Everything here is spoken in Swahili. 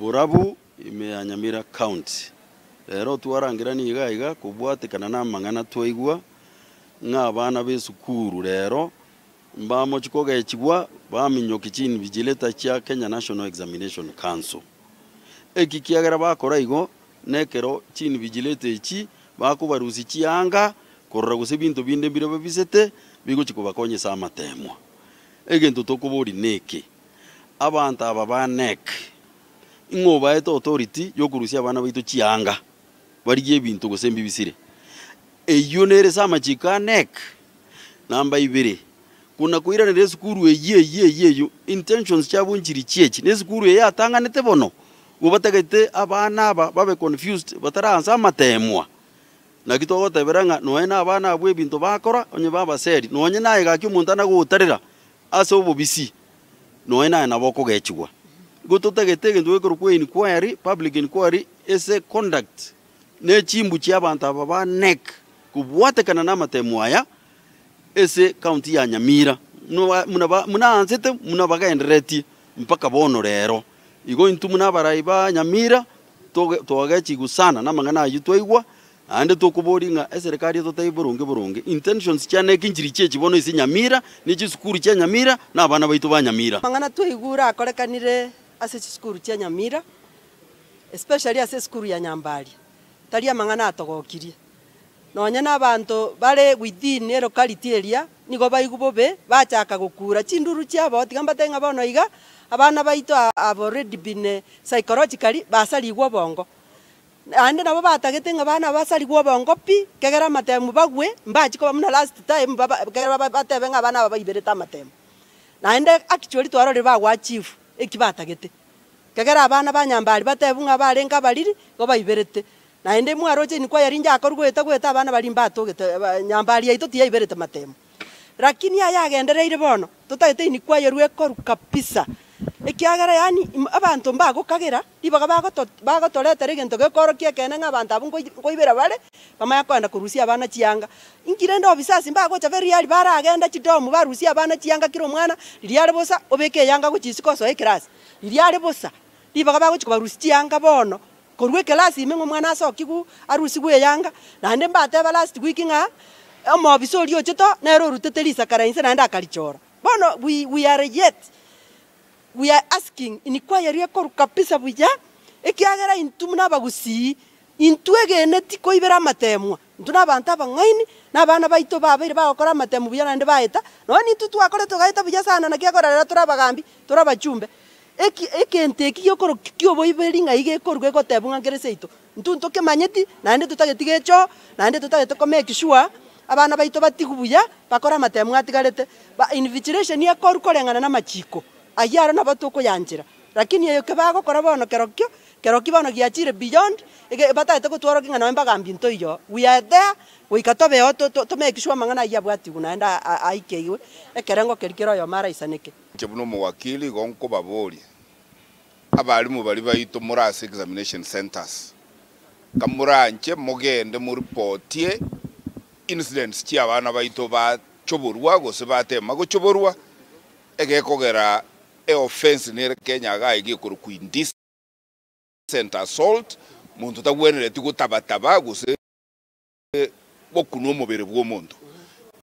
burabu ime ya nyamira county rero twarangira niigaiga kubwatikana na mang'ana twaigwa ng'a abana besukuru rero chikoga kogechigwa baminyoki chini bijileta chia kenya national examination council eki kiagera bakora igo nekero chini bijileta echi bakobarusi chianga korora gose bintu binde bire babisete bigochi kobakonyesa amatemwa egento tokobori neke abantu aba banek ingoba eto authority yokurusia abana baitu chianga barigie ebinto gose mbibisire eyo nere samachika nek namba ibere kuna kuira kuiranira ye ye ye ye yo intentions chabunchiri chiechi ne esukuru eyi atanganete bono gobatagete abana aba babe confused bataransa amatemwa naki togotebera ng'a noe na abana abwe bintu bakora onye baba babaseri nonye naye gaki omonto anagogotarera ase obobisi noe na boko gechwa gototagete egento gekorokwa inquiry public inquiry ase conduct na echimbu chia abanto aba ba NEC kobwatekana na amatemo aya ase county ya nyamira muna ansete muna bagaenderetie mpaka bono rero igo intu muna abarai ba nyamira twagechigusana na amang'ana aywo twaigwa ande tokoboria ng'a eserikari etotai boronge boronge intentions chiane ekinchiri chiechi bono ase nyamira na echisukuru chia nyamira na abana baitu ba nyamira amang'ana twaigure akorekanire ase cukuru cia nyamira especially ase cukuru ya nyambari taria mang'ana atogokirie nonya na bantu bare within elocality area nigo baigu bobe bachaka gukura chinduru boti gamba tenga bono iga abana baitu have already been eh, psychologically basali gwo bongo ande nabo batagete nga bana basali gwo bongo pi kegera matemu bagwe mbachi ko muna last time baba kegera batebe nga bana baba babaibere tamatemu naende actually twarore bagwa chief eki batagete kegera abana banyambari batebu ng'a bare nka bariri igo baiberete naende mwaroche inikwa yari njakoru goeta goeta abana bari mbatogete nyambari yaito tiyaiberete matemo lakini ayagendereire bono totaete inikwa yeru ekoru kabisa ekiagera yani abanto mbagokagera riboga bagotorete rä gä ntå gä korwo kä ekene ng' abanto abo nkå ibä ra bare bamaya kwenda kå rusia abana chianga nkire nde obisasi mbagå chaberiari baragenda chidomu barusia abana chianga kira omwana riria arä bosa obä kä eyanga gå chisi kosoe kerasi riria arä bosa riboga bagå chikå barusi chianga bono korwa ekerasi imeng' omwana asoki gu arusi gw eyanga naende mbateba last wiki ng'a omobisa ori ochio to nere orutete risakara inse naende akarichora bono we, we are yet we are asking inquiry ekoruka pisa buya ekiagera intu nabagusii intu egene tikoibera amatemwa ntu na abantu abang'aini baito babaire bagokora amatemu buya naende baeta noni intu twakore togaeta buya sana nakiakorerera tora abagambi tora abachumbe egento eki giokoro kioboiberi ng'ai gekorwa egotebwa ng'a nkerese ito ntu ntokemanyeti naende totageti gecho naende totagete komake sure abana baito batigu buya bakore amatemu gatigarete invigiration ekorwa koreng'ana na machiko ayara ko tukuyanjira lakini eyo kebagokora bono kerokyo kerokyo bono giachire beyond bataete gotwara king'ana mpaka mbinto iyo we are there goika tobeo make sure mang'ana bwati guna enda aikeiwe ekerengo keri kero oyo maraisaneke inche buna omowakili igo nkobaboria abarimu bari baito murase examination centers kamuranche mogende reportie incidents chia abana baito bachoborwa gose batema gochoborwa egekogera e offense nä kenya gä kå rå indecent assault må ndå tagwenere gå tabataba gå se gå kunwo må bä rä bwa må ndå